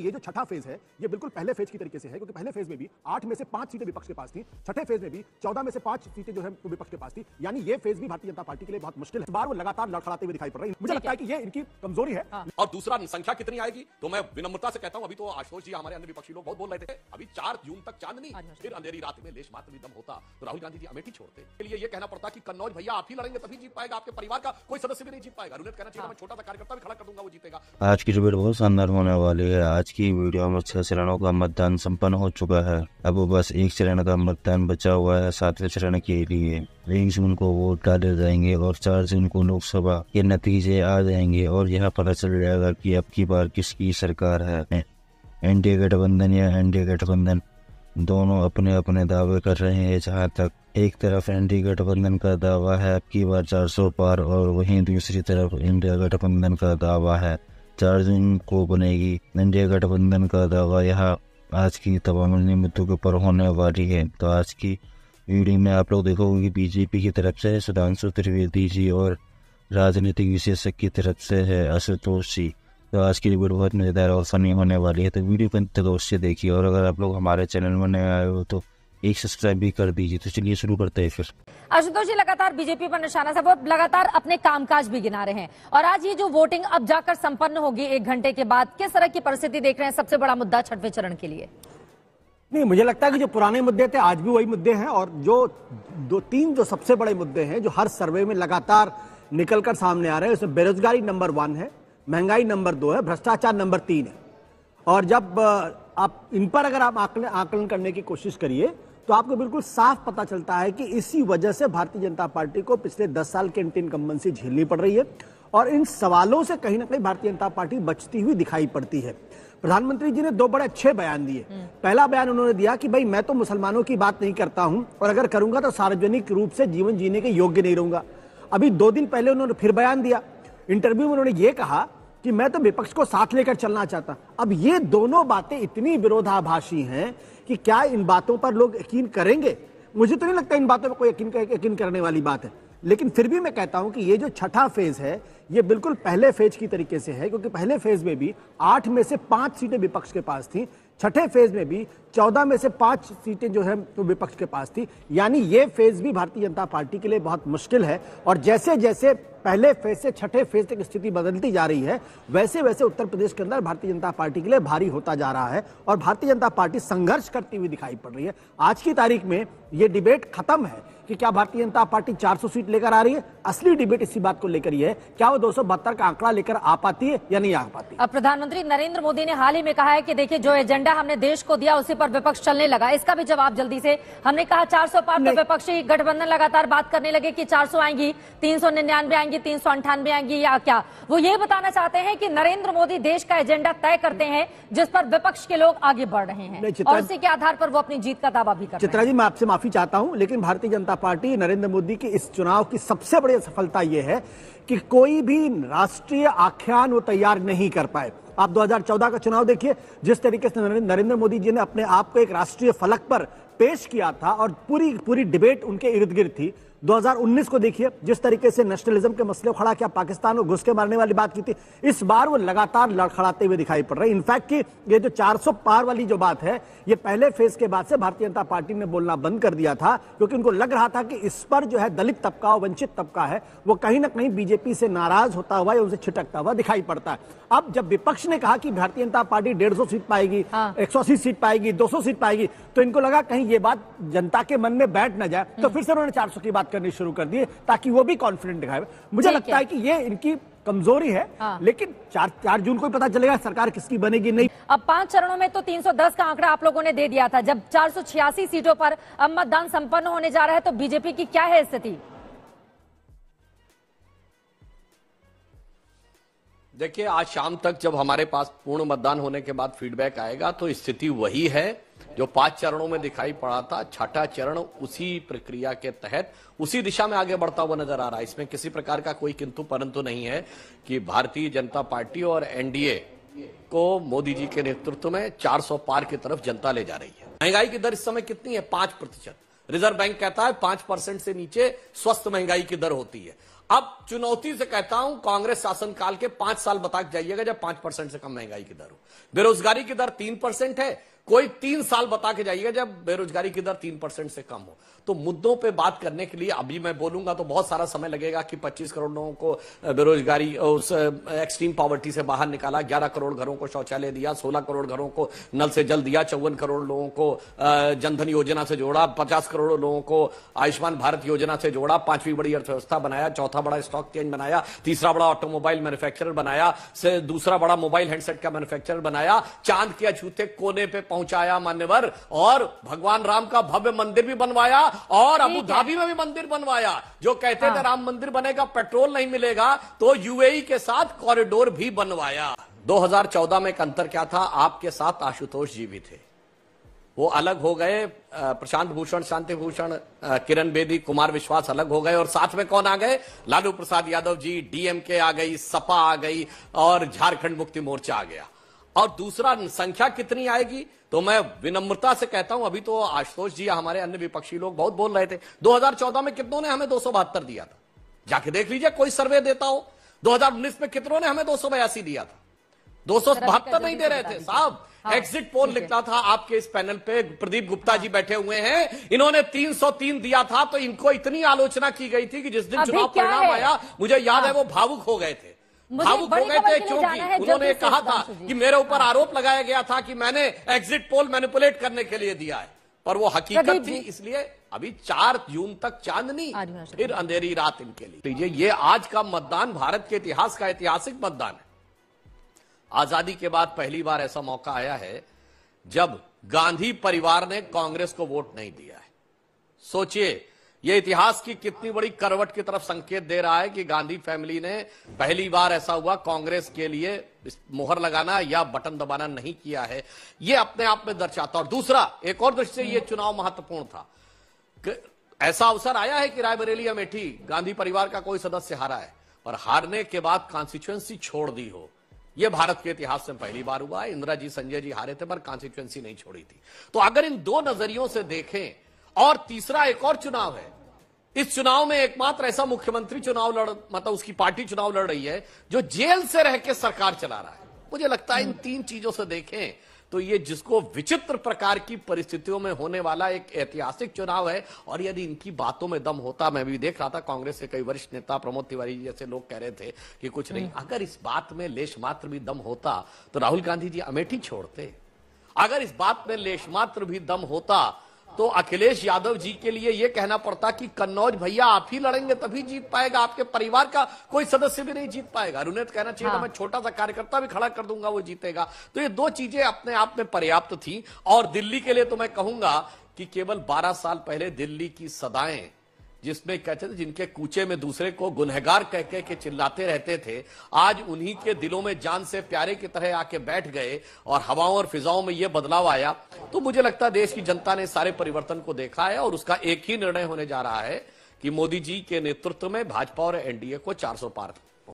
ये जो छठा फेज है ये बिल्कुल पहले फेज की तरीके से है क्योंकि पहले फेज में भी आठ में से पांच सीटें विपक्ष के पास थी छठे फेज में भी चौदह में से पांच सीटें जो है वो विपक्ष के पास थी यानी ये फेज भी भारतीय जनता पार्टी के लिए बहुत मुश्किल है बार वो लगातार लड़खड़ाते हुए दिखाई पड़ रही है मुझे लगता है कि ये इनकी कमजोरी है और हाँ। दूसरा संख्या कितनी आएगी तो मैं विनम्रता से कहता हूँ अभी तो आशोष जी हमारे अन्य विपक्षी लोग बहुत बोल रहे थे अभी चार जून तक चांदनी हाँ हाँ फिर अंधेरी रात में देश मात्र दम होता तो राहुल गांधी जी अमेठी छोड़ते लिए ये कहना पड़ता कि कन्नौज भैया आप ही लड़ेंगे तभी जीत पाएगा आपके परिवार का कोई सदस्य भी नहीं जीत पाएगा अरुणित कहना चाहिए मैं छोटा सा कार्यकर्ता भी खड़ा कर दूंगा वो जीतेगा आज की डिबेट बहुत शानदार होने वाली है आज आज की वीडियो में छह चरणों का मतदान संपन्न हो चुका है अब बस एक चरण का मतदान बचा हुआ है सातवें चरण के लिए एक जून को वोट डाले जाएंगे और चार जून को लोकसभा के नतीजे आ जाएंगे और यह पता चल जाएगा कि अब की बार किसकी सरकार है एनडीए गठबंधन या एनडीए गठबंधन दोनों अपने अपने दावे कर रहे हैं जहाँ तक एक तरफ डी गठबंधन का दावा है अब की बार सौ पार और वहीं दूसरी तरफ इंडिया गठबंधन का दावा है चार्जिंग को बनेगी इंडिया गठबंधन का दावा यह आज की तमाम मुद्दों के ऊपर होने वाली है तो आज की वीडियो में आप लोग देखोगे कि बीजेपी की तरफ से सुधांशु त्रिवेदी जी और राजनीतिक विशेषज्ञ की तरफ से है आशुतोष जी तो आज की वीडियो बहुत मज़ेदार और फनी होने वाली है तो वीडियो को अंत तक अवश्य देखिए और अगर आप लोग हमारे चैनल में नए आए हो तो एक सब्सक्राइब भी कर दीजिए तो चलिए शुरू करते हैं फिर आशुतोष जी लगातार बीजेपी पर निशाना सब लगातार अपने कामकाज भी गिना रहे हैं और आज ये जो वोटिंग अब जाकर संपन्न होगी एक घंटे के बाद किस तरह की परिस्थिति देख रहे हैं सबसे बड़ा मुद्दा छठवें चरण के लिए नहीं मुझे लगता है कि जो पुराने मुद्दे थे आज भी वही मुद्दे हैं और जो दो तीन जो सबसे बड़े मुद्दे हैं जो हर सर्वे में लगातार निकलकर सामने आ रहे हैं उसमें बेरोजगारी नंबर वन है महंगाई नंबर दो है भ्रष्टाचार नंबर तीन है और जब आप इन पर अगर आप आकलन करने की कोशिश करिए तो आपको बिल्कुल साफ पता चलता है कि इसी वजह से भारतीय जनता पार्टी को पिछले दस साल कैंटीन कम्बेंसी झेलनी पड़ रही है और इन सवालों से कहीं ना कहीं भारतीय जनता पार्टी बचती हुई दिखाई पड़ती है प्रधानमंत्री जी ने दो बड़े अच्छे बयान दिए हम्म। पहला बयान उन्होंने दिया कि भाई मैं तो मुसलमानों की बात नहीं करता हूं और अगर करूंगा तो सार्वजनिक रूप से जीवन जीने के योग्य नहीं रहूंगा अभी दो दिन पहले उन्होंने फिर बयान दिया इंटरव्यू में उन्होंने ये कहा कि मैं तो विपक्ष को साथ लेकर चलना चाहता अब ये दोनों बातें इतनी विरोधाभाषी हैं कि क्या इन बातों पर लोग यकीन करेंगे मुझे तो नहीं लगता इन बातों पर कोई यकीन यकीन करने वाली बात है लेकिन फिर भी मैं कहता हूं कि ये जो छठा फेज है ये बिल्कुल पहले फेज की तरीके से है क्योंकि पहले फेज में भी आठ में से पांच सीटें विपक्ष के पास थी छठे फेज में भी चौदह में से पांच सीटें जो है तो विपक्ष के पास थी यानी ये फेज भी भारतीय जनता पार्टी के लिए बहुत मुश्किल है और जैसे जैसे पहले फेज से छठे फेज तक स्थिति बदलती जा रही है वैसे वैसे उत्तर प्रदेश के अंदर भारतीय जनता पार्टी के लिए भारी होता जा रहा है और भारतीय जनता पार्टी संघर्ष करती हुई दिखाई पड़ रही है आज की तारीख में ये डिबेट खत्म है कि क्या भारतीय जनता पार्टी 400 सीट लेकर आ रही है असली डिबेट इसी बात को लेकर ही है क्या वो दो का आंकड़ा लेकर आ पाती है या नहीं आ पाती अब प्रधानमंत्री नरेंद्र मोदी ने हाल ही में कहा है कि देखिए जो एजेंडा एजेंडा हमने देश को दिया उसी पर विपक्ष चलने लगा इसका भी जवाब जल्दी से हमने कहा 400 सौ पार तो विपक्षी गठबंधन लगातार बात करने लगे कि 400 आएंगी तीन सौ निन्यानवे आएंगी तीन सौ अंठानवे आएंगी या क्या वो ये बताना चाहते हैं कि नरेंद्र मोदी देश का एजेंडा तय करते हैं जिस पर विपक्ष के लोग आगे बढ़ रहे हैं और उसी के आधार पर वो अपनी जीत का दावा भी कर चित्रा जी मैं आपसे माफी चाहता हूँ लेकिन भारतीय जनता पार्टी नरेंद्र मोदी की इस चुनाव की सबसे बड़ी सफलता ये है कि कोई भी राष्ट्रीय आख्यान वो तैयार नहीं कर पाए आप 2014 का चुनाव देखिए जिस तरीके से नरेंद्र मोदी जी ने अपने आप को एक राष्ट्रीय फलक पर पेश किया था और पूरी पूरी डिबेट उनके इर्द गिर्द थी 2019 को देखिए जिस तरीके से नेशनलिज्म के मसले खड़ा किया पाकिस्तान को घुस के मारने वाली बात की थी इस बार वो लगातार लड़खड़ाते हुए दिखाई पड़ रहे हैं इनफैक्ट कि ये जो 400 पार वाली जो बात है ये पहले फेज के बाद से भारतीय जनता पार्टी ने बोलना बंद कर दिया था क्योंकि उनको लग रहा था कि इस पर जो है दलित तबका और वंचित तबका है वो कहीं ना कहीं बीजेपी से नाराज होता हुआ या उनसे छिटकता हुआ दिखाई पड़ता है अब जब विपक्ष ने कहा कि भारतीय जनता पार्टी डेढ़ सीट पाएगी हाँ। एक सीट पाएगी दो सीट पाएगी तो इनको लगा कहीं ये बात जनता के मन में बैठ ना जाए तो हम्म। फिर से उन्होंने चार की बात करनी शुरू कर दिए ताकि वो भी कॉन्फिडेंट दिखाए मुझे लगता है कि ये इनकी कमजोरी है हाँ। लेकिन चार चार जून को पता चलेगा सरकार किसकी बनेगी नहीं अब पांच चरणों में तो 310 का आंकड़ा आप लोगों ने दे दिया था जब चार सीटों पर अब मतदान संपन्न होने जा रहा है तो बीजेपी की क्या है स्थिति देखिए आज शाम तक जब हमारे पास पूर्ण मतदान होने के बाद फीडबैक आएगा तो स्थिति वही है जो पांच चरणों में दिखाई पड़ा था छठा चरण उसी प्रक्रिया के तहत उसी दिशा में आगे बढ़ता हुआ नजर आ रहा है इसमें किसी प्रकार का कोई किंतु परंतु नहीं है कि भारतीय जनता पार्टी और एनडीए को मोदी जी के नेतृत्व में 400 पार की तरफ जनता ले जा रही है महंगाई की दर इस समय कितनी है पांच प्रतिशत रिजर्व बैंक कहता है पांच परसेंट से नीचे स्वस्थ महंगाई की दर होती है अब चुनौती से कहता हूं कांग्रेस शासनकाल के पांच साल बता जाइएगा जब पांच परसेंट से कम महंगाई की दर हो बेरोजगारी की दर तीन परसेंट है कोई तीन साल बता के जाइएगा जब बेरोजगारी की दर तीन परसेंट से कम हो तो मुद्दों पे बात करने के लिए अभी मैं बोलूंगा तो बहुत सारा समय लगेगा कि 25 करोड़ लोगों को बेरोजगारी उस एक्सट्रीम पॉवर्टी से बाहर निकाला 11 करोड़ घरों को शौचालय दिया 16 करोड़ घरों को नल से जल दिया चौवन करोड़ लोगों को जनधन योजना से जोड़ा पचास करोड़ लोगों को आयुष्मान भारत योजना से जोड़ा पांचवी बड़ी अर्थव्यवस्था बनाया चौथा चौथा बड़ा स्टॉक चेंज बनाया तीसरा बड़ा ऑटोमोबाइल मैन्युफैक्चरर बनाया से दूसरा बड़ा मोबाइल हैंडसेट का मैन्युफैक्चरर बनाया चांद के अछूते कोने पे पहुंचाया मान्यवर और भगवान राम का भव्य मंदिर भी बनवाया और अबू धाबी में भी मंदिर बनवाया जो कहते हाँ। थे राम मंदिर बनेगा पेट्रोल नहीं मिलेगा तो यूएई e के साथ कॉरिडोर भी बनवाया 2014 में एक अंतर क्या था आपके साथ आशुतोष जी भी थे वो अलग हो गए प्रशांत भूषण शांति भूषण किरण बेदी कुमार विश्वास अलग हो गए और साथ में कौन आ गए लालू प्रसाद यादव जी डीएमके आ गई सपा आ गई और झारखंड मुक्ति मोर्चा आ गया और दूसरा संख्या कितनी आएगी तो मैं विनम्रता से कहता हूं अभी तो आशुतोष जी हमारे अन्य विपक्षी लोग बहुत बोल रहे थे 2014 में कितनों ने हमें दो दिया था जाके देख लीजिए कोई सर्वे देता हो 2019 में कितनों ने हमें दो दिया था दो नहीं दे रहे थे साहब एग्जिट पोल निकला था आपके इस पैनल पे प्रदीप गुप्ता हाँ, जी बैठे हुए हैं इन्होंने 303 दिया था तो इनको इतनी आलोचना की गई थी कि जिस दिन चुनाव परिणाम आया मुझे याद हाँ। है वो भावुक हो गए थे भावुक हो गए थे क्योंकि उन्होंने कहा था कि मेरे ऊपर हाँ। आरोप लगाया गया था कि मैंने एग्जिट पोल मैनिपुलेट करने के लिए दिया है पर वो हकीकत थी इसलिए अभी चार जून तक चांदनी फिर अंधेरी रात इनके लिए तो ये आज का मतदान भारत के इतिहास का ऐतिहासिक मतदान है आजादी के बाद पहली बार ऐसा मौका आया है जब गांधी परिवार ने कांग्रेस को वोट नहीं दिया है सोचिए यह इतिहास की कितनी बड़ी करवट की तरफ संकेत दे रहा है कि गांधी फैमिली ने पहली बार ऐसा हुआ कांग्रेस के लिए मोहर लगाना या बटन दबाना नहीं किया है यह अपने आप में दर्शाता और दूसरा एक और दृष्टि से यह चुनाव महत्वपूर्ण था ऐसा अवसर आया है कि रायबरेली अमेठी गांधी परिवार का कोई सदस्य हारा है पर हारने के बाद कॉन्स्टिट्युएंसी छोड़ दी हो यह भारत के इतिहास में पहली बार हुआ इंदिरा जी संजय जी हारे थे पर कॉन्स्टिट्युएंसी नहीं छोड़ी थी तो अगर इन दो नजरियों से देखें और तीसरा एक और चुनाव है इस चुनाव में एकमात्र ऐसा मुख्यमंत्री चुनाव लड़ मतलब उसकी पार्टी चुनाव लड़ रही है जो जेल से रह के सरकार चला रहा है मुझे लगता है इन तीन चीजों से देखें तो ये जिसको विचित्र प्रकार की परिस्थितियों में होने वाला एक ऐतिहासिक चुनाव है और यदि इनकी बातों में दम होता मैं भी देख रहा था कांग्रेस के कई वरिष्ठ नेता प्रमोद तिवारी जैसे लोग कह रहे थे कि कुछ नहीं हम्म। अगर इस बात में लेश मात्र भी दम होता तो राहुल गांधी जी अमेठी छोड़ते अगर इस बात में लेशमात्र भी दम होता तो अखिलेश यादव जी के लिए यह कहना पड़ता कि कन्नौज भैया आप ही लड़ेंगे तभी जीत पाएगा आपके परिवार का कोई सदस्य भी नहीं जीत पाएगा अरुण कहना चाहिए हाँ। मैं छोटा सा कार्यकर्ता भी खड़ा कर दूंगा वो जीतेगा तो ये दो चीजें अपने आप में पर्याप्त थी और दिल्ली के लिए तो मैं कहूंगा कि केवल बारह साल पहले दिल्ली की सदाएं जिसमें क्या थे जिनके कूचे में दूसरे को गुनहगार कह कह के चिल्लाते रहते थे आज उन्हीं के दिलों में जान से प्यारे की तरह आके बैठ गए और हवाओं और फिजाओं में यह बदलाव आया तो मुझे लगता है देश की जनता ने सारे परिवर्तन को देखा है और उसका एक ही निर्णय होने जा रहा है कि मोदी जी के नेतृत्व में भाजपा और एनडीए को चार पार